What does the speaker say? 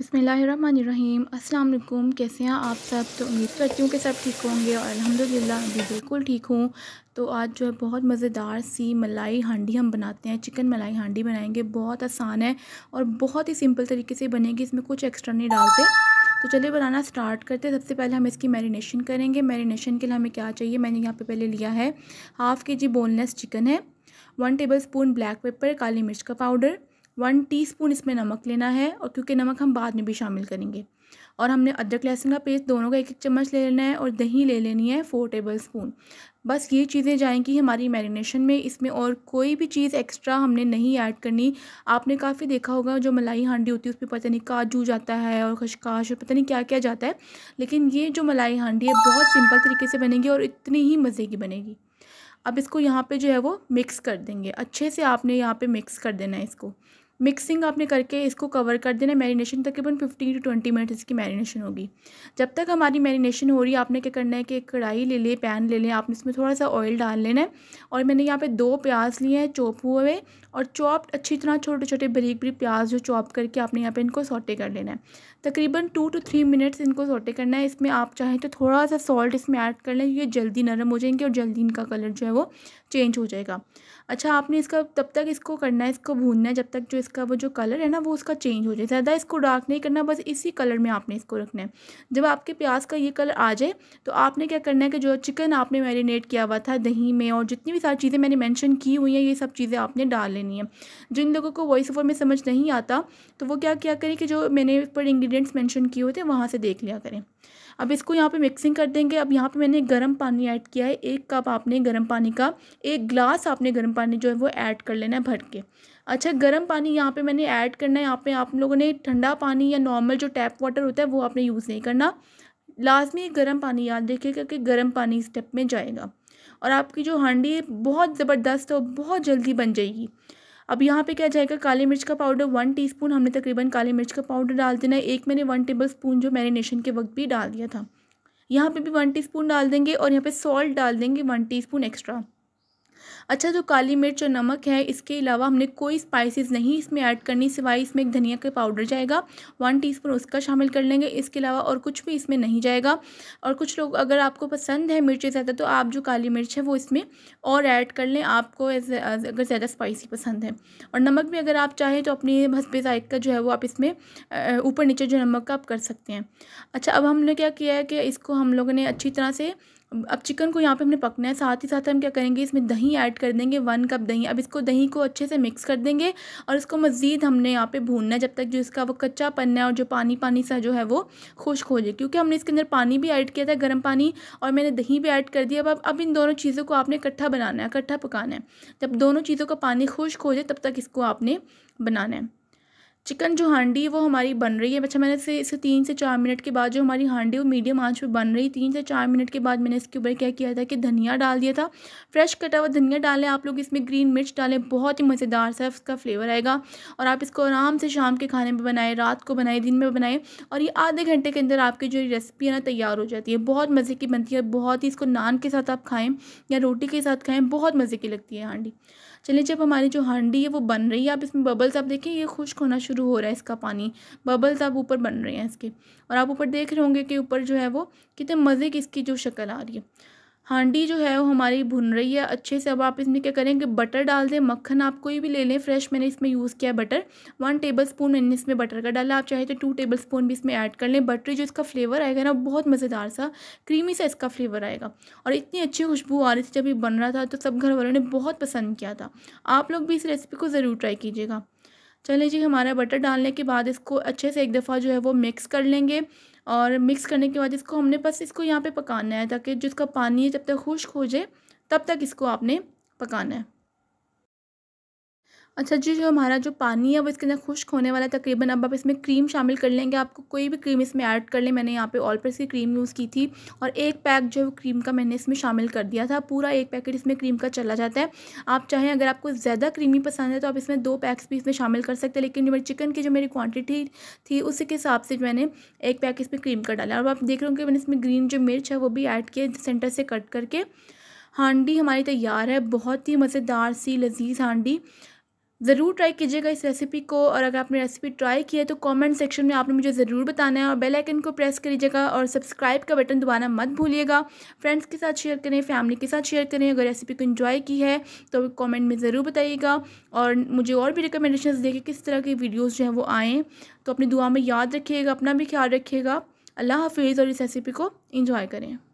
बसमीम् अल्लाम कैसे हैं आप सब तो उम्मीद करती हूँ कि सब ठीक होंगे और अल्हम्दुलिल्लाह अभी बिल्कुल ठीक हूँ तो आज जो है बहुत मज़ेदार सी मलाई हांडी हम बनाते हैं चिकन मलाई हांडी बनाएंगे बहुत आसान है और बहुत ही सिंपल तरीके से बनेगी इसमें कुछ एक्स्ट्रा नहीं डालते तो चलिए बनाना स्टार्ट करते हैं सबसे पहले हम इसकी मैरिनेशन करेंगे मैरिनेशन के लिए हमें क्या चाहिए मैंने यहाँ पर पहले लिया है half K G boneless chicken है one tablespoon black pepper काली मिर्च का पाउडर वन टीस्पून इसमें नमक लेना है और क्योंकि नमक हम बाद में भी शामिल करेंगे और हमने अदरक लहसुन का पेस्ट दोनों का एक एक चम्मच ले लेना है और दही ले लेनी है फोर टेबल स्पून बस ये चीज़ें जाएंगी हमारी मैरिनेशन में इसमें और कोई भी चीज़ एक्स्ट्रा हमने नहीं ऐड करनी आपने काफ़ी देखा होगा जो मलाई हांडी होती है उस पर पता नहीं काजू जाता है और खशकाश और पता नहीं क्या क्या जाता है लेकिन ये जो मलाई हांडी है बहुत सिंपल तरीके से बनेगी और इतनी ही मज़े की बनेगी अब इसको यहाँ पे जो है वो मिक्स कर देंगे अच्छे से आपने यहाँ पे मिक्स कर देना है इसको मिक्सिंग आपने करके इसको कवर कर देना मैरिनेशन तकरीबन फिफ्टीन टू ट्वेंटी मिनट इसकी मैरिनेशन होगी जब तक हमारी मैरिनेशन हो रही है आपने क्या करना है कि एक कढ़ाई ले लें पैन ले लें आपने इसमें थोड़ा सा ऑयल डाल लेना है और मैंने यहाँ पे दो प्याज लिए हैं चॉप हुए हुए और चॉप अच्छी तरह छोटे छोटे बरीक बरीक प्याज जो चॉप करके आपने यहाँ पर इनको सोटे कर लेना है तकरीबन टू टू थ्री मिनट्स इनको सोटे करना है इसमें आप चाहें तो थोड़ा सा सॉल्ट इसमें ऐड कर लें ये जल्दी नरम हो जाएंगे और जल्दी इनका कलर जो है वो चेंज हो जाएगा अच्छा आपने इसका तब तक इसको करना है इसको भूनना है जब तक जो इस इसका वो जो कलर है ना वो उसका चेंज हो जाए ज़्यादा इसको डार्क नहीं करना बस इसी कलर में आपने इसको रखना है जब आपके प्याज का ये कलर आ जाए तो आपने क्या करना है कि जो चिकन आपने मैरिनेट किया हुआ था दही में और जितनी भी सारी चीज़ें मैंने मैंशन की हुई हैं ये सब चीज़ें आपने डाल लेनी है जिन लोगों को वॉइस ओवर में समझ नहीं आता तो वो क्या क्या करें कि जो मैंने पर इंग्रीडियंट्स मैंशन किए हुए थे वहाँ से देख लिया करें अब इसको यहाँ पे मिक्सिंग कर देंगे अब यहाँ पे मैंने गर्म पानी ऐड किया है एक कप आपने गर्म पानी का एक ग्लास आपने गर्म पानी जो है वो ऐड कर लेना है भर के अच्छा गर्म पानी यहाँ पे मैंने ऐड करना है यहाँ पे आप लोगों ने ठंडा पानी या नॉर्मल जो टैप वाटर होता है वो आपने यूज़ नहीं करना लाजमी गर्म पानी याद रखिएगा कि गर्म पानी इस स्टेप में जाएगा और आपकी जो हांडी बहुत ज़बरदस्त और बहुत जल्दी बन जाएगी अब यहाँ पे क्या जाएगा काली मिर्च का पाउडर वन टीस्पून हमने तकरीबन काली मिर्च का पाउडर डाल देना है एक मैंने वन टेबल स्पून जो मैरिनेशन के वक्त भी डाल दिया था यहाँ पे भी वन टीस्पून डाल देंगे और यहाँ पे सॉल्ट डाल देंगे वन टीस्पून एक्स्ट्रा अच्छा जो काली मिर्च और नमक है इसके अलावा हमने कोई स्पाइसेस नहीं इसमें ऐड करनी सिवाय इसमें एक धनिया का पाउडर जाएगा वन टीस्पून उसका शामिल कर लेंगे इसके अलावा और कुछ भी इसमें नहीं जाएगा और कुछ लोग अगर आपको पसंद है मिर्चें ज़्यादा तो आप जो काली मिर्च है वो इसमें और ऐड कर लें आपको अगर ज़्यादा स्पाइसी पसंद है और नमक भी अगर आप चाहें तो अपने हंसबे का जो है वो आप इसमें ऊपर नीचे जो नमक का आप कर सकते हैं अच्छा अब हमने क्या किया है कि इसको हम लोगों ने अच्छी तरह से अब चिकन को यहाँ पे हमने पकना है साथ ही साथ हम क्या करेंगे इसमें दही ऐड कर देंगे वन कप दही अब इसको दही को अच्छे से मिक्स कर देंगे और इसको मज़ीद हमने यहाँ पे भूनना है जब तक जो इसका वो कच्चा पन्ना है और जो पानी पानी सा जो है वो खुश्क हो जाए क्योंकि हमने इसके अंदर पानी भी ऐड किया था गर्म पानी और मैंने दही भी ऐड कर दिया अब अब इन दोनों चीज़ों को आपने इकट्ठा बनाना है इकट्ठा पकाना है जब दोनों चीज़ों का पानी खुश्क हो जाए तब तक इसको आपने बनाना है चिकन जो हांडी है वो हमारी बन रही है अच्छा मैंने इसे इसे तीन से चार मिनट के बाद जो हमारी हांडी वो मीडियम आंच पे बन रही तीन से चार मिनट के बाद मैंने इसके ऊपर क्या किया था कि धनिया डाल दिया था फ्रेश कटा हुआ धनिया डालें आप लोग इसमें ग्रीन मिर्च डालें बहुत ही मज़ेदार सा उसका फ्लेवर आएगा और आप इसको आराम से शाम के खाने में बनाएं रात को बनाएं दिन में बनाएं और ये आधे घंटे के अंदर आपकी जो रेसिपी है ना तैयार हो जाती है बहुत मज़े की बनती है बहुत ही इसको नान के साथ आप खाएँ या रोटी के साथ खाएँ बहुत मज़े की लगती है हांडी चलिए जब हमारी जो हांडी है वो बन रही है आप इसमें बबल्स आप देखें ये खुश्क होना शुरू हो रहा है इसका पानी बबल्स आप ऊपर बन रहे हैं इसके और आप ऊपर देख रहे होंगे कि ऊपर जो है वो कितने मज़े की इसकी जो शक्ल आ रही है हांडी जो है वो हमारी भुन रही है अच्छे से अब आप इसमें क्या करेंगे बटर डाल दें मक्खन आप कोई भी ले लें फ्रेश मैंने इसमें यूज़ किया बटर वन टेबल स्पून मैंने इसमें बटर का डाला आप चाहे तो टू टेबल स्पून भी इसमें ऐड कर लें बटर जो इसका फ्लेवर आएगा ना बहुत मज़ेदार सा क्रीमी सा इसका फ्लेवर आएगा और इतनी अच्छी खुशबू आ रही थी जब ये बन रहा था तो सब घर वालों ने बहुत पसंद किया था आप लोग भी इस रेसिपी को ज़रूर ट्राई कीजिएगा चलिए जी हमारा बटर डालने के बाद इसको अच्छे से एक दफ़ा जो है वो मिक्स कर लेंगे और मिक्स करने के बाद इसको हमने बस इसको यहाँ पे पकाना है ताकि जिसका पानी है जब तक खुश्क हो जाए तब तक इसको आपने पकाना है अच्छा जी जो हमारा जो पानी है वो इसके अंदर खुश्क होने वाला है तकरीबन अब आप इसमें क्रीम शामिल कर लेंगे आपको कोई भी क्रीम इसमें ऐड कर लें मैंने यहाँ पे ऑल की क्रीम यूज़ की थी और एक पैक जो क्रीम का मैंने इसमें शामिल कर दिया था पूरा एक पैकेट इसमें क्रीम का चला जाता है आप चाहें अगर आपको ज़्यादा क्रीमी पसंद है तो आप इसमें दो पैक्स भी इसमें शामिल कर सकते हैं लेकिन जो मेरी चिकन की जो मेरी क्वान्टिटी थी उसके हिसाब से मैंने एक पैक इसमें क्रीम का डाला और आप देख रहे हो कि मैंने इसमें ग्रीन जो मिर्च है वो भी ऐड किया सेंटर से कट करके हांडी हमारी तैयार है बहुत ही मज़ेदार सी लजीज हांडी ज़रूर ट्राई कीजिएगा इस रेसिपी को और अगर आपने रेसिपी ट्राई की है तो कमेंट सेक्शन में आपने मुझे ज़रूर बताना है और बेल आइकन को प्रेस लीजिएगा और सब्सक्राइब का बटन दबाना मत भूलिएगा फ्रेंड्स के साथ शेयर करें फैमिली के साथ शेयर करें अगर रेसिपी को इन्जॉय की है तो कॉमेंट में ज़रूर बताइएगा और मुझे और भी रिकमेंडेशन देखें किस तरह की वीडियोज़ जो हैं वो आएँ तो अपनी दुआ में याद रखिएगा अपना भी ख्याल रखिएगा अल्लाह हाफिज़ और इस रेसिपी को इन्जॉय करें